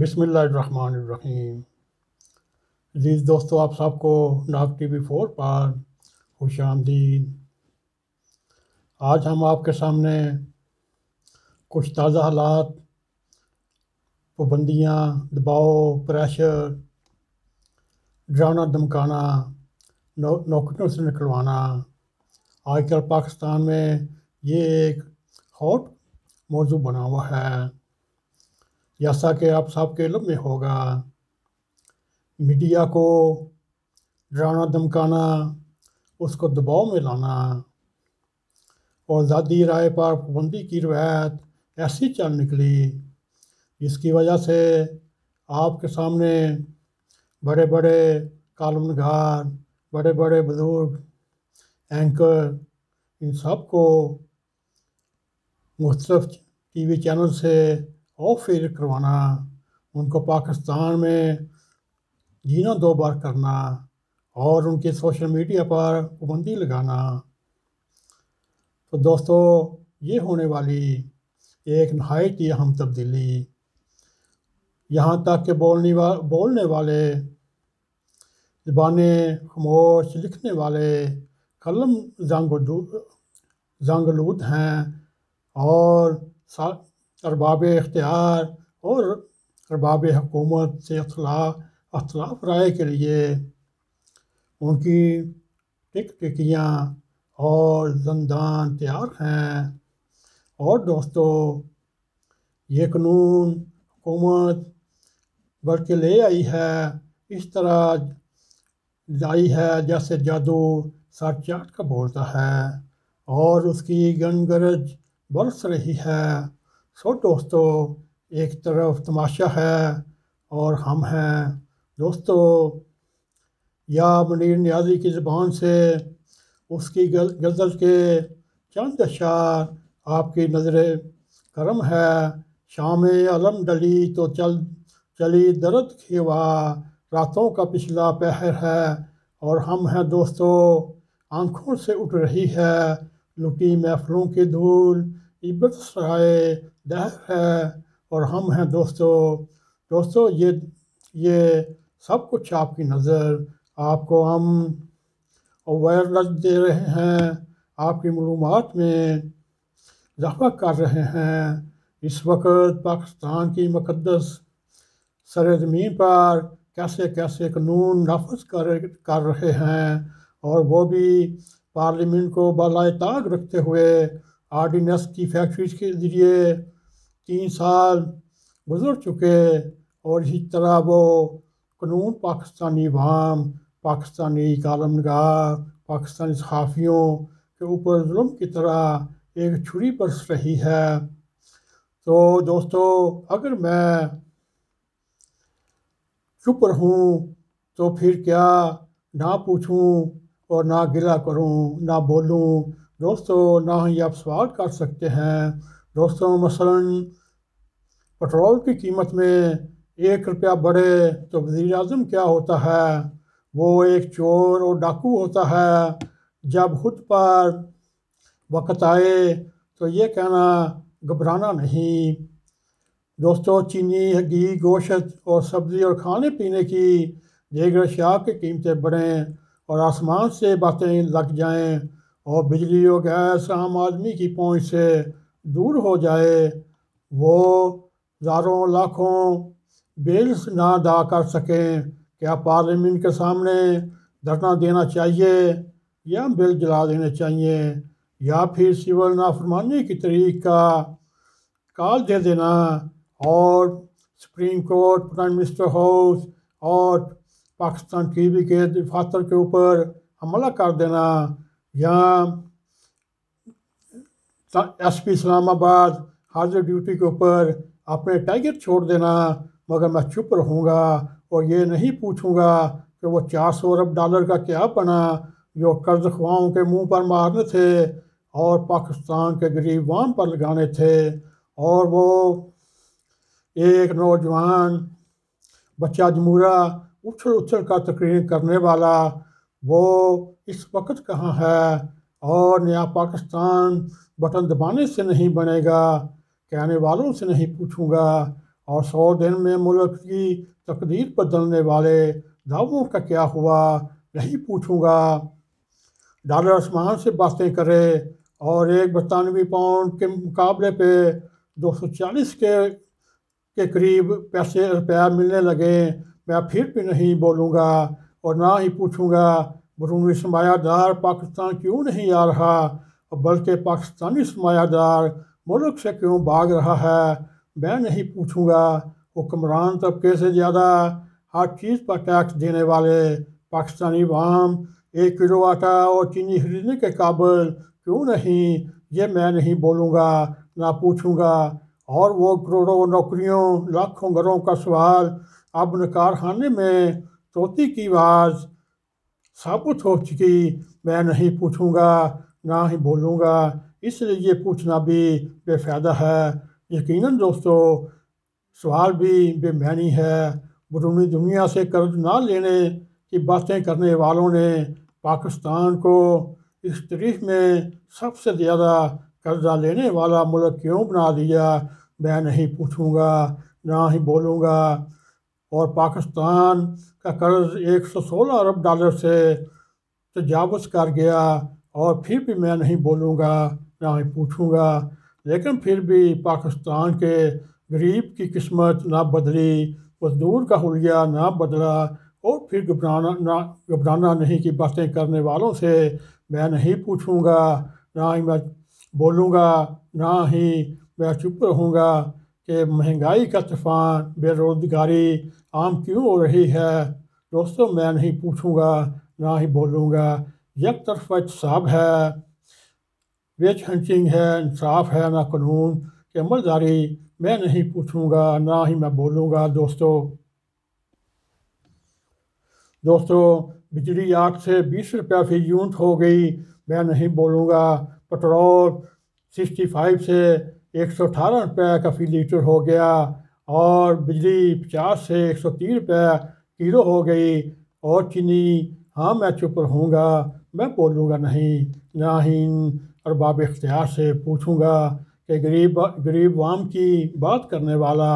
बिसमीम अजीज़ दोस्तों आप सबको नाग टी वी फोर पर खुश आमदीन आज हम आपके सामने कुछ ताज़ा हालात पाबंदियाँ दबाव प्रेशर डराना धमकाना नौ नौकरियों से निकलवाना आजकल पाकिस्तान में ये एक हॉट मौजू बना हुआ है जैसा कि आप सबके इलम में होगा मीडिया को डराना धमकाना उसको दबाव में लाना और दादी राय पर पाबंदी की रवायत ऐसी चल निकली जिसकी वजह से आपके सामने बड़े बड़े कालमगार बड़े बड़े बुजुर्ग एंकर इन सब को मुख्तफ टी वी चैनल से और फिर करवाना उनको पाकिस्तान में जीना दो बार करना और उनके सोशल मीडिया पर पाबंदी लगाना तो दोस्तों ये होने वाली एक नहायत ही अहम तब्दीली यहाँ तक कि बोलने वा बोलने वाले ज़बाने खामोश लिखने वाले कलम जंग जंगलूद हैं और अरबाब इख्तियार और अरबाब हकूमत से अख्तलाफ राय के लिए उनकी टिक टिकियाँ और जंदान तैयार हैं और दोस्तों ये कानून हुकूमत बढ़ के ले आई है इस तरह लाई है जैसे जादू चाट का बोलता है और उसकी गनगरज बरस रही है सो दोस्तों एक तरफ तमाशा है और हम हैं दोस्तों या मुनीर न्याजी की ज़बान से उसकी गल, गज़ल के चंद अशार आपकी नज़र करम है शाम अलम डली तो चल चली दर्द खेवा रातों का पिछला पहर है और हम हैं दोस्तों आँखों से उठ रही है लुटी महफलों की धूल इब्बत सराय दह है और हम हैं दोस्तों दोस्तों ये ये सब कुछ आपकी नज़र आपको हम अवेयरनेस दे रहे हैं आपकी मलूम में इजाफा कर रहे हैं इस वक्त पाकिस्तान की मुकदस सरजमीन पर कैसे कैसे कानून नाफज कर कर रहे हैं और वो भी पार्लियामेंट को बलाए ताक रखते हुए आर्डिनेंस की फैक्ट्रीज के ज़रिए तीन साल गुजर चुके और इसी तरह वो कानून पाकिस्तानी वाम पाकिस्तानी कालमगाह पाकिस्तानी सहाफ़ियों के ऊपर जुल्म की तरह एक छुरी बरस रही है तो दोस्तों अगर मैं चुप रहूं तो फिर क्या ना पूछूं और ना गिला करूं ना बोलूं दोस्तों ना ही आप सवाल कर सकते हैं दोस्तों मसलन पेट्रोल की कीमत में एक रुपया बढ़े तो वज़ी अजम क्या होता है वो एक चोर और डाकू होता है जब खुद पर वक़्त आए तो ये कहना घबराना नहीं दोस्तों चीनी घी गोश्त और सब्ज़ी और खाने पीने की देगर शाह की कीमतें बढ़ें और आसमान से बातें लग जाएं और बिजली और गैस आम आदमी की पहुंच से दूर हो जाए वो हज़ारों लाखों बिल्स ना अदा कर सकें क्या पार्लियामेंट के सामने धरना देना चाहिए या बिल जला देने चाहिए या फिर सिविल नाफरमानी की तरीक का काल दे देना और supreme court prime minister house और पाकिस्तान टीवी के दफातर के ऊपर हमला कर देना या एस पी इस्लामाबाद हाजिर ड्यूटी के ऊपर अपने टाइगर छोड़ देना मगर मैं चुप रहूँगा और ये नहीं पूछूँगा कि वो चार सौ अरब डॉलर का क्या बना जो कर्ज ख्वाओं के मुंह पर मारने थे और पाकिस्तान के गरीब वाम पर लगाने थे और वो एक नौजवान बच्चा जमूरा उछल उछल कर तकरीर करने वाला वो इस वक्त कहाँ है और नया पाकिस्तान बटन दबाने से नहीं बनेगा कहने वालों से नहीं पूछूंगा और सौ दिन में मुल्क की तकदीर बदलने वाले दावों का क्या हुआ नहीं पूछूंगा डॉलर आसमान से बातें करे और एक बरतानवी पाउंड के मुकाबले पे 240 के के करीब पैसे रुपया मिलने लगे मैं फिर भी नहीं बोलूँगा और ना ही पूछूँगा बरून सरमायादार पाकिस्तान क्यों नहीं आ रहा बल्कि पाकिस्तानी सरमायादार मुल्क से क्यों भाग रहा है मैं नहीं पूछूंगा हुक्मरान तबके से ज़्यादा हर चीज़ पर टैक्स देने वाले पाकिस्तानी वाम एक किलो आटा और चीनी खरीदने के काबिल क्यों नहीं ये मैं नहीं बोलूँगा ना पूछूँगा और वो करोड़ों नौकरियों लाखों घरों का सवाल अब नकारखाने में तोती की आवाज़ सब कुछ हो चुकी मैं नहीं पूछूंगा ना ही बोलूंगा इसलिए ये पूछना भी बेफायदा है यकीनन दोस्तों सवाल भी बेमैनी है बरूनी दुनिया से कर्ज ना लेने की बातें करने वालों ने पाकिस्तान को इस तरीक में सबसे ज़्यादा कर्जा लेने वाला मुल्क क्यों बना दिया मैं नहीं पूछूंगा ना ही बोलूँगा और पाकिस्तान का कर्ज 116 अरब डॉलर से तजावज़ कर गया और फिर भी मैं नहीं बोलूँगा ना ही पूछूँगा लेकिन फिर भी पाकिस्तान के गरीब की किस्मत ना बदली मजदूर का हुलिया ना बदला और फिर घबराना ना घबराना नहीं की बातें करने वालों से मैं नहीं पूछूँगा ना ही मैं बोलूँगा ना ही मैं चुप रहूँगा कि महंगाई का तूफ़ान बेरोज़गारी आम क्यों हो रही है दोस्तों मैं नहीं पूछूंगा ना ही बोलूँगा यक तरफा इतसाब है वेच हंचिंग है इंसाफ है ना कानून के अमलदारी मैं नहीं पूछूंगा ना ही मैं बोलूँगा दोस्तों दोस्तों बिजली आठ से बीस रुपया फी यूनिट हो गई मैं नहीं बोलूँगा पेट्रोल सिक्सटी फाइव से एक सौ अठारह रुपये का फी लीटर हो गया और बिजली पचास से एक सौ तीन रुपये किलो हो गई और चीनी हाँ मैं चुप रहूँगा मैं बोलूँगा नहीं ना ही अरबाब इख्तियार से पूछूँगा कि गरीब गरीब वाम की बात करने वाला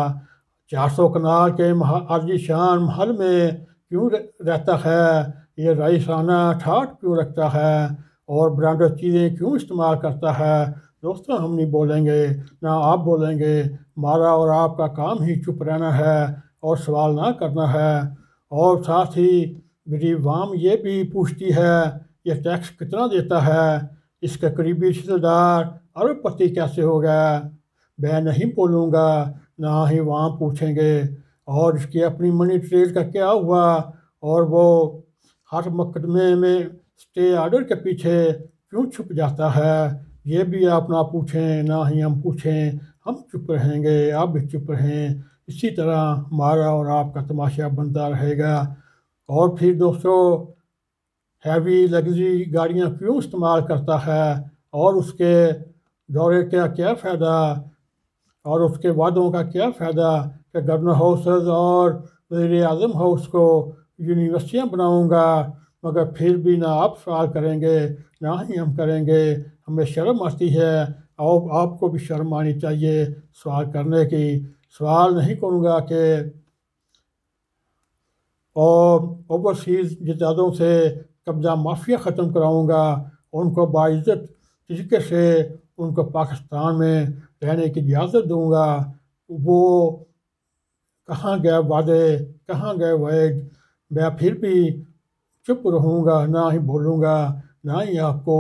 चार सौ कनाल के आर्जी शान महल में क्यों रहता है ये रईसाना ठाट क्यों रखता है और ब्रांडेड चीज़ें क्यों इस्तेमाल करता है दोस्तों हम नहीं बोलेंगे ना आप बोलेंगे हमारा और आपका काम ही चुप रहना है और सवाल ना करना है और साथ ही गरीब वाम ये भी पूछती है ये टैक्स कितना देता है इसका करीबी रिश्तेदार अरबपति कैसे हो गया मैं नहीं बोलूँगा ना ही वाम पूछेंगे और इसकी अपनी मनी ट्रेड का क्या हुआ और वो हर मुकदमे में स्टे आर्डर के पीछे क्यों छुप जाता है ये भी आप ना पूछें ना ही हम पूछें हम चुप रहेंगे आप भी चुप रहें इसी तरह हमारा और आपका तमाशा बनता रहेगा और फिर दोस्तों हैवी लग्जरी गाड़ियाँ क्यों इस्तेमाल करता है और उसके दौरे का क्या फ़ायदा और उसके वादों का क्या फ़ायदा कि गवर्नर हाउसेज और वजी अजम हाउस को यूनिवर्सिटियाँ बनाऊँगा मगर फिर भी ना आप सवाल करेंगे ना ही हम करेंगे हमें शर्म आती है और आपको भी शर्म आनी चाहिए सवाल करने की सवाल नहीं करूँगा कि और ओवरसीज़ जदादों से कब्जा माफिया ख़त्म कराऊँगा उनको बाज़त तरीके से उनको पाकिस्तान में रहने की इजाज़त दूँगा वो कहाँ गए वादे कहाँ गए वैद मैं फिर भी चुप रहूँगा ना ही बोलूँगा ना ही आपको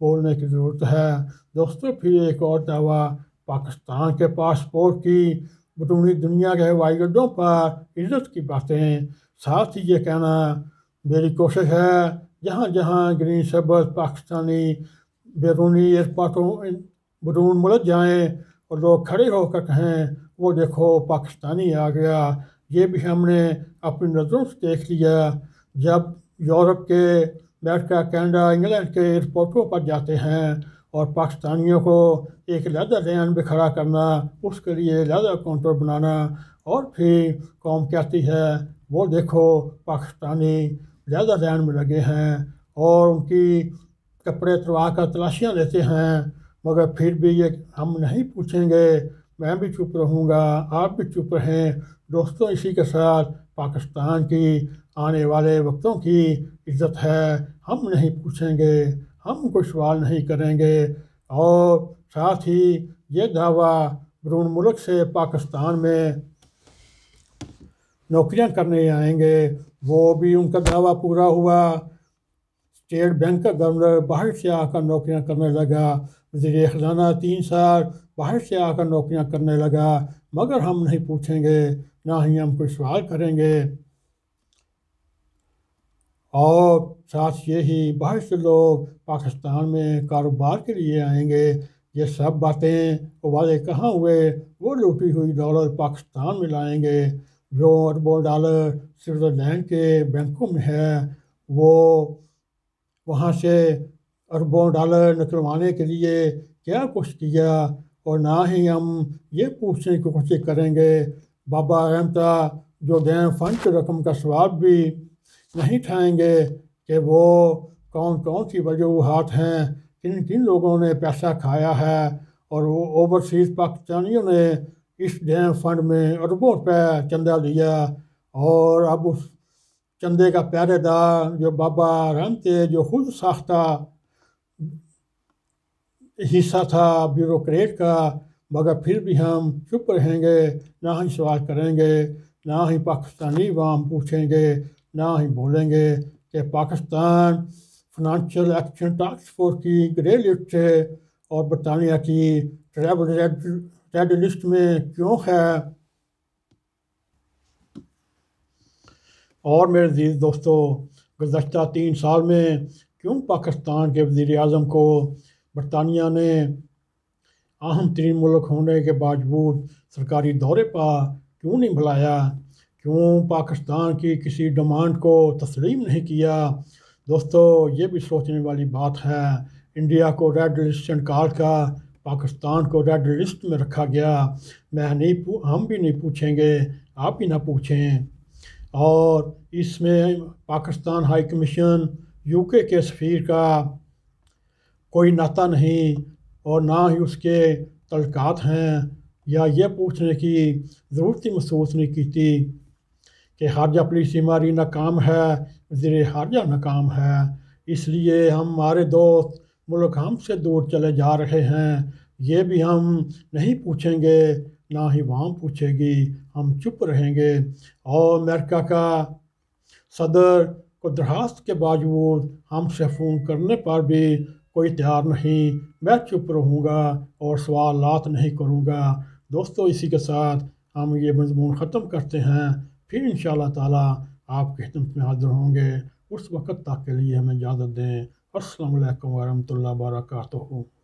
बोलने की ज़रूरत है दोस्तों फिर एक और दावा पाकिस्तान के पासपोर्ट की बटूनी दुनिया के हवाई अड्डों पर इज्जत की बातें साथ ही ये कहना मेरी कोशिश है जहाँ जहाँ ग्रीन शब्द पाकिस्तानी बैरूनी एयरपोर्टों बटून मुलत जाएँ और लोग खड़े होकर कहें वो देखो पाकिस्तानी आ गया ये भी हमने अपनी नज़रों से देख लिया जब यूरोप के अमेरिका कैनेडा इंग्लैंड के एयरपोर्टों पर जाते हैं और पाकिस्तानियों को एक लहदा रैन भी खड़ा करना उसके लिए लहदा काउंटर बनाना और फिर कौम कहती है वो देखो पाकिस्तानी लहदा रैन में लगे हैं और उनकी कपड़े तरवा कर तलाशियाँ लेते हैं मगर फिर भी ये हम नहीं पूछेंगे मैं भी चुप रहूँगा आप भी चुप रहें दोस्तों इसी के साथ पाकिस्तान की आने वाले वक्तों की इज्जत है हम नहीं पूछेंगे हम कोई सवाल नहीं करेंगे और साथ ही ये दावा रून मुल्क से पाकिस्तान में नौकरियां करने आएंगे वो भी उनका दावा पूरा हुआ स्टेट बैंक का गवर्नर बाहर से आकर नौकरियां करने लगा वजी खजाना तीन साल बाहर से आकर नौकरियां करने लगा मगर हम नहीं पूछेंगे ना ही हम कोई सवाल करेंगे और साथ ये ही बहुत से लोग पाकिस्तान में कारोबार के लिए आएंगे ये सब बातें वादे कहाँ हुए वो लूटी हुई डॉलर पाकिस्तान में लाएंगे जो अरबों डॉलर स्विट्ज़रलैंड के बैंकों में है वो वहाँ से अरबों डॉलर निकलवाने के लिए क्या कुछ किया और ना ही हम ये पूछने की कोशिश करेंगे बाबा रहमता जो दें फंड की रकम का स्वाब भी नहीं ठाएंगे कि वो कौन कौन सी वजूहत हैं किन किन लोगों ने पैसा खाया है और वो ओवरसीज़ पाकिस्तानियों ने इस डैम फंड में अरबों रुपये चंदा लिया और अब उस चंदे का पहरेदार जो बाबा राम थे जो खुद साख्ता हिस्सा था ब्यूरोक्रेट का मगर फिर भी हम चुप रहेंगे ना ही सवाल करेंगे ना ही पाकिस्तानी वाम पूछेंगे ना ही बोलेंगे कि Pakistan financial action task force की ग्रे लिस्ट से और बरतानिया की ट्रैवल रेड रेड लिस्ट में क्यों है और मेरे अजीज दोस्तों गुजशत तीन साल में क्यों पाकिस्तान के वज़ी अजम को बरतानिया ने अहम तरीन मुल्क होने के बावजूद सरकारी दौरे पर क्यों नहीं बुलाया क्यों पाकिस्तान की किसी डिमांड को तस्लीम नहीं किया दोस्तों ये भी सोचने वाली बात है इंडिया को रेड लिस्ट निकाल कर पाकिस्तान को रेड लिस्ट में रखा गया मैं नहीं हम भी नहीं पूछेंगे आप ही ना पूछें और इसमें पाकिस्तान हाई कमीशन यूके के सफ़ीर का कोई नाता नहीं और ना ही उसके तलकात हैं या ये पूछने की ज़रूरत ही महसूस नहीं की थी कि हारजा पुलिस हमारी नाकाम है वजीर हारजा नाकाम है इसलिए हम हमारे दोस्त मुल्क से दूर चले जा रहे हैं ये भी हम नहीं पूछेंगे ना ही वहाँ पूछेगी हम चुप रहेंगे और अमेरिका का सदर को दरख्वास्त के बावजूद हमसे फ़ोन करने पर भी कोई तैयार नहीं मैं चुप रहूँगा और सवाल लात नहीं करूँगा दोस्तों इसी के साथ हम ये मजमून ख़त्म करते हैं फिर इन शाह आपके खिदमत में हाजिर होंगे उस वक़्त तक के लिए हमें इजाज़त दें असलकम वरहमल वर्का